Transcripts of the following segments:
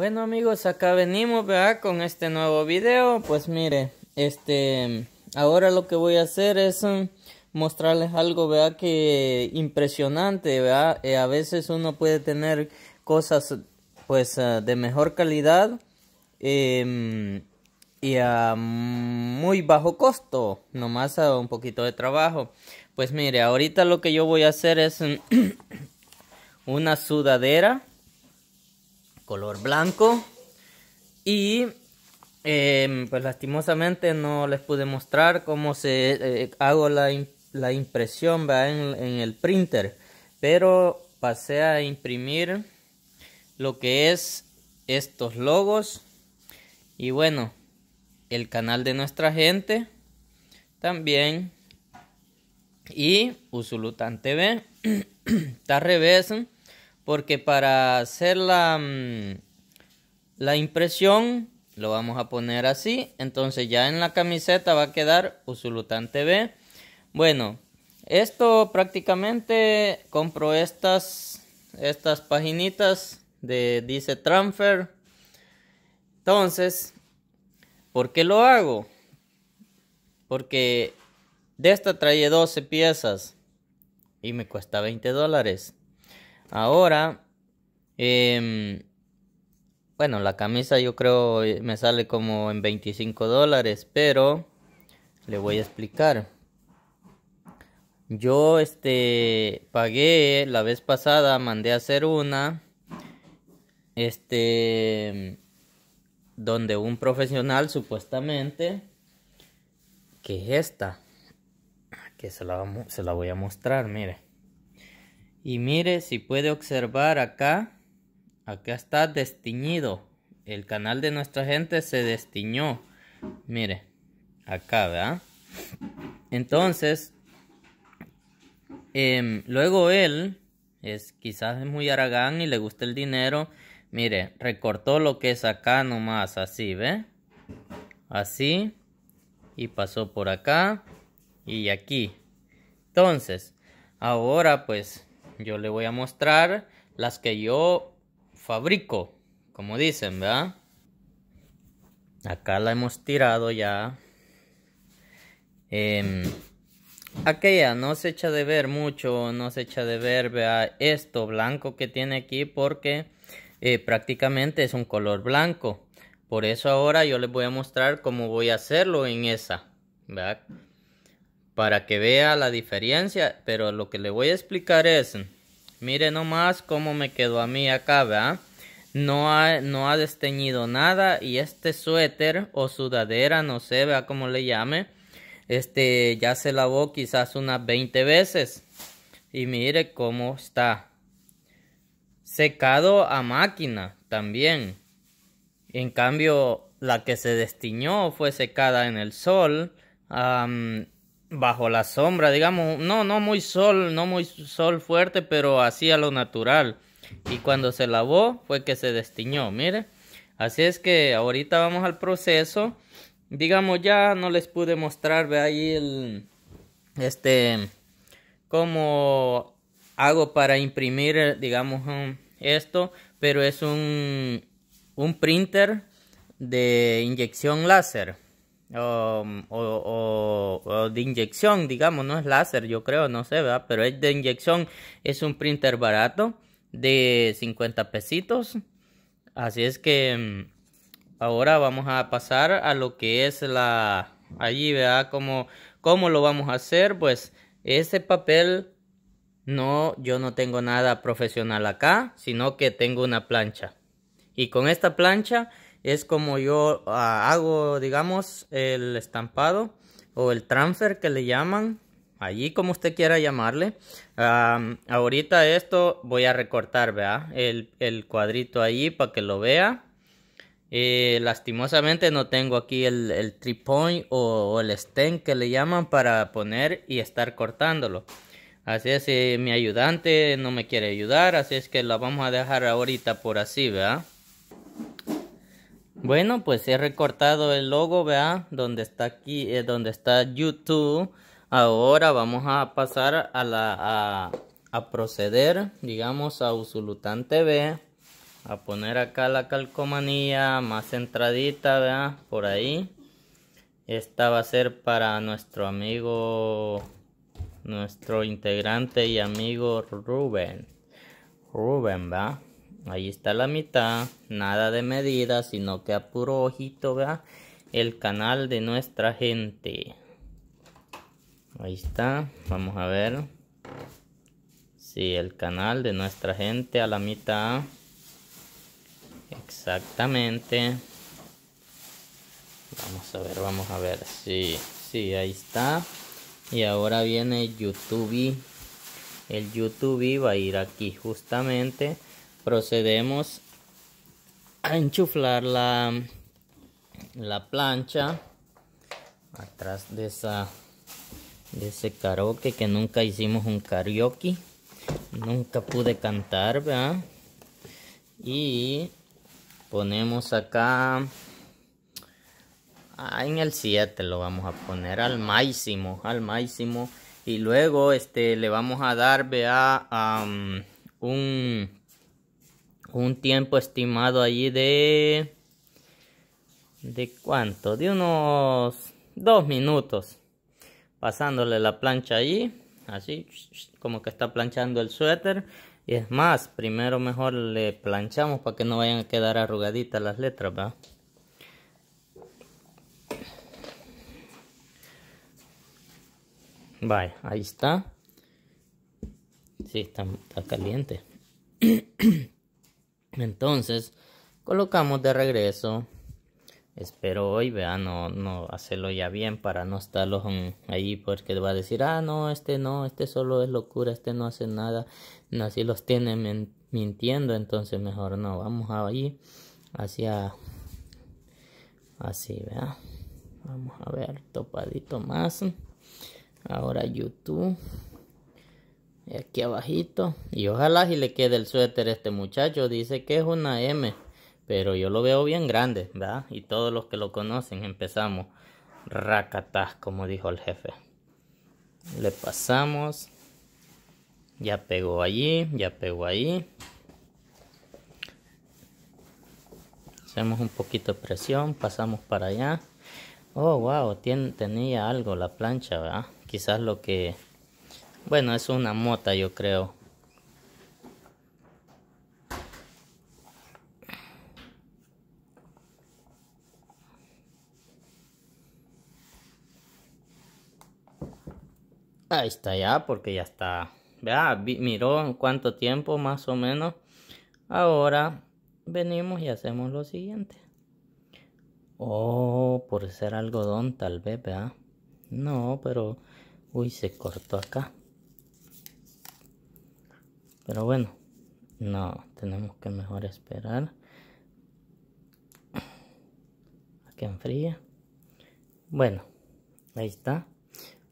Bueno amigos, acá venimos, ¿verdad? Con este nuevo video. Pues mire, este... Ahora lo que voy a hacer es um, mostrarles algo, ¿verdad? Que impresionante, ¿verdad? Eh, a veces uno puede tener cosas, pues, ah, de mejor calidad. Em, y a muy bajo costo, nomás a un poquito de trabajo. Pues mire, ahorita lo que yo voy a hacer es um, una sudadera color blanco. Y em, pues lastimosamente no les pude mostrar cómo se eh, hago la, impresión en, en, el printer. Pero pasé a imprimir lo que es estos logos. Y bueno, el canal de nuestra gente también. Y Usulutan TV. Está revés porque para hacer mm, la, impresión lo vamos a poner así. Entonces ya en la camiseta va a quedar Usulután TV. Bueno, esto prácticamente compro estas, estas paginitas de dice transfer. Entonces, ¿por qué lo hago? Porque de esta trae 12 piezas y me cuesta 20 dólares. Ahora, em, bueno, la camisa yo creo eh, me sale como en 25 dólares, pero le voy a explicar. Yo este pagué la vez pasada, mandé a hacer una este donde un profesional supuestamente que es esta que se la, se la voy a mostrar, mire. Y mire si puede observar acá, acá está destiñido. El canal de nuestra gente se destiñó. Mire, acá, ¿verdad? Entonces, em, luego él, es, quizás es muy aragán y le gusta el dinero. Mire, recortó lo que es acá nomás, así, ¿ve? Así, y pasó por acá y aquí. Entonces, ahora pues yo le voy a mostrar las que yo fabrico, como dicen, ¿verdad? Acá la hemos tirado ya. Em, aquella no se echa de ver mucho, no se echa de ver vea esto blanco que tiene aquí porque eh, prácticamente es un color blanco. Por eso ahora yo les voy a mostrar cómo voy a hacerlo en esa. ¿verdad? para que vea la diferencia, pero lo que le voy a explicar es, mire nomás cómo me quedó a mí acá, No ha, no ha desteñido nada y este suéter o sudadera, no sé, vea cómo le llame, este ya se lavó quizás unas 20 veces y mire cómo está secado a máquina también. En cambio, la que se desteñó fue secada en el sol bajo la sombra, digamos, no, no muy sol, no muy sol fuerte, pero así a lo natural. Y cuando se lavó fue que se destiñó, mire. Así es que ahorita vamos al proceso. Digamos, ya no les pude mostrar, ve ahí el, este, cómo hago para imprimir, eh, digamos, esto, pero es un, un printer de inyección láser o, de inyección, digamos, no es láser, yo creo, no sé, ¿verdad? Pero es de inyección, es un printer barato de 50 pesitos. Así es que mm, ahora vamos a pasar a lo que es la... Allí, ¿verdad? como cómo lo vamos a hacer? Pues ese papel no, yo no tengo nada profesional acá, sino que tengo una plancha. Y con esta plancha es como yo ah, hago, digamos, el estampado o el transfer que le llaman, allí como usted quiera llamarle. ahorita esto voy a recortar, ¿vea? El, cuadrito allí para que lo vea. Eh, lastimosamente no tengo aquí el, trip point o, el stem que le llaman para poner y estar cortándolo. Así es, eh, mi ayudante no me quiere ayudar, así es que la vamos a dejar ahorita por así, vea. Bueno, pues he recortado el logo, vea, donde está aquí, eh, donde está YouTube. Ahora vamos a pasar a la a, proceder, digamos, a Usulután TV. A poner acá la calcomanía más centradita, vea, por ahí. Esta va a ser para nuestro amigo, nuestro integrante y amigo Rubén. Rubén, ¿va? ahí está la mitad, nada de medida, sino que a puro ojito, vea, el canal de nuestra gente. Ahí está, vamos a ver. Sí, el canal de nuestra gente a la mitad. Exactamente. Vamos a ver, vamos a ver. Sí, sí, ahí está. Y ahora viene YouTube. El YouTube va a ir aquí justamente procedemos a enchuflar la, la plancha atrás de esa de ese karaoke que nunca hicimos un karaoke nunca pude cantar ¿verdad? y ponemos acá ah, en el 7 lo vamos a poner al máximo al máximo y luego este le vamos a dar vea un un tiempo estimado allí de... ¿De cuánto? De unos dos minutos. Pasándole la plancha allí. Así como que está planchando el suéter. Y es más, primero mejor le planchamos para que no vayan a quedar arrugaditas las letras, va Vaya, ahí está. Sí, está, está caliente. Entonces, colocamos de regreso. Espero hoy, vea, no, no hacerlo ya bien para no estarlo ahí porque va a decir, ah, no, este no, este solo es locura, este no hace nada. así los tiene mintiendo, entonces mejor no, vamos a ir hacia así, vea. Vamos a ver, topadito más. Ahora YouTube aquí abajito. Y ojalá si le quede el suéter a este muchacho. Dice que es una M. Pero yo lo veo bien grande, ¿verdad? Y todos los que lo conocen empezamos. Racatás, como dijo el jefe. Le pasamos. Ya pegó allí, ya pegó ahí. Hacemos un poquito de presión, pasamos para allá. Oh, wow, tenía algo la plancha, ¿verdad? Quizás lo que bueno, es una mota, yo creo. Ahí está ya, porque ya está. Vea, miró cuánto tiempo más o menos. Ahora venimos y hacemos lo siguiente. Oh, por ser algodón tal vez, vea. No, pero... Uy, se cortó acá. Pero bueno, no, tenemos que mejor esperar a que enfríe. Bueno, ahí está.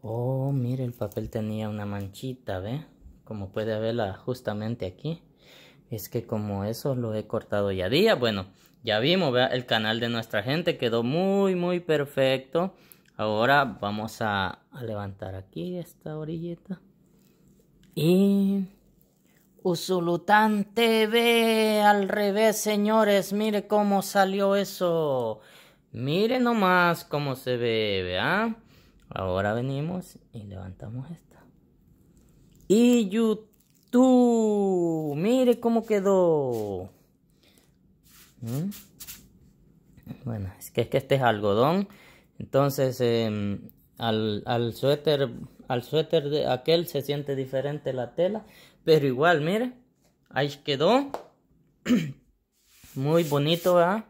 Oh, mire, el papel tenía una manchita, ¿ve? Como puede verla justamente aquí. Es que como eso lo he cortado ya día, bueno, ya vimos, ¿ve? El canal de nuestra gente quedó muy, muy perfecto. Ahora vamos a, a levantar aquí esta orillita. Y Usulután TV al revés, señores. Mire cómo salió eso. Mire nomás cómo se ve, ¿ah? Ahora venimos y levantamos esta. Y YouTube. Mire cómo quedó. ¿Mm? Bueno, es que, es que este es algodón. Entonces, em, al, al, suéter, al suéter de aquel se siente diferente la tela. Pero igual, mire. Ahí quedó. Muy bonito, ¿verdad?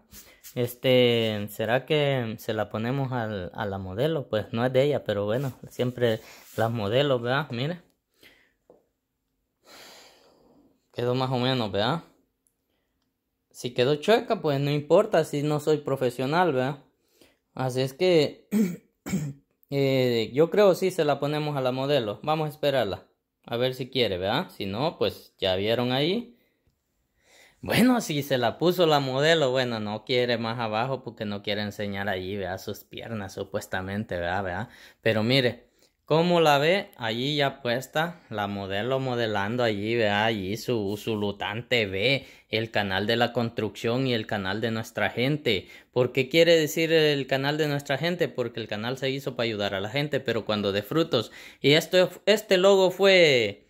Este, ¿será que se la ponemos a la modelo? Pues no es de ella, pero bueno, siempre las modelos, ¿verdad? Mire. Quedó más o menos, ¿verdad? Si quedó chueca, pues no importa, si no soy profesional, ¿verdad? Así es que eh, yo creo si sí se la ponemos a la modelo. Vamos a esperarla. A ver si quiere, ¿verdad? Si no, pues ya vieron ahí. Bueno, si se la puso la modelo, bueno, no quiere más abajo porque no quiere enseñar allí, vea sus piernas supuestamente, ¿verdad? Pero mire, como la ve, allí ya puesta, la modelo modelando allí, ve allí su, su lutante ve el canal de la construcción y el canal de nuestra gente. ¿Por qué quiere decir el canal de nuestra gente? Porque el canal se hizo para ayudar a la gente, pero cuando de frutos. Y esto, este logo fue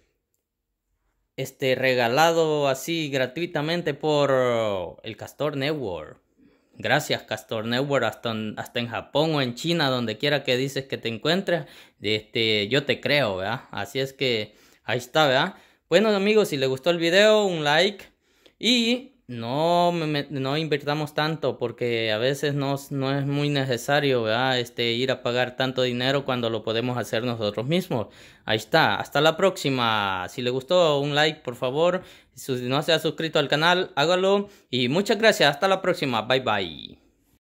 este, regalado así gratuitamente por el Castor Network. Gracias, Castor Network, hasta, en, Japón o en China, donde quiera que dices que te encuentres, este, yo te creo, ¿verdad? Así es que ahí está, ¿verdad? Bueno, amigos, si les gustó el video, un like y no, me, no invirtamos tanto porque a veces no, es muy necesario ¿verdad? Este, ir a pagar tanto dinero cuando lo podemos hacer nosotros mismos. Ahí está, hasta la próxima. Si le gustó, un like por favor. Si no se ha suscrito al canal, hágalo. Y muchas gracias, hasta la próxima. Bye bye.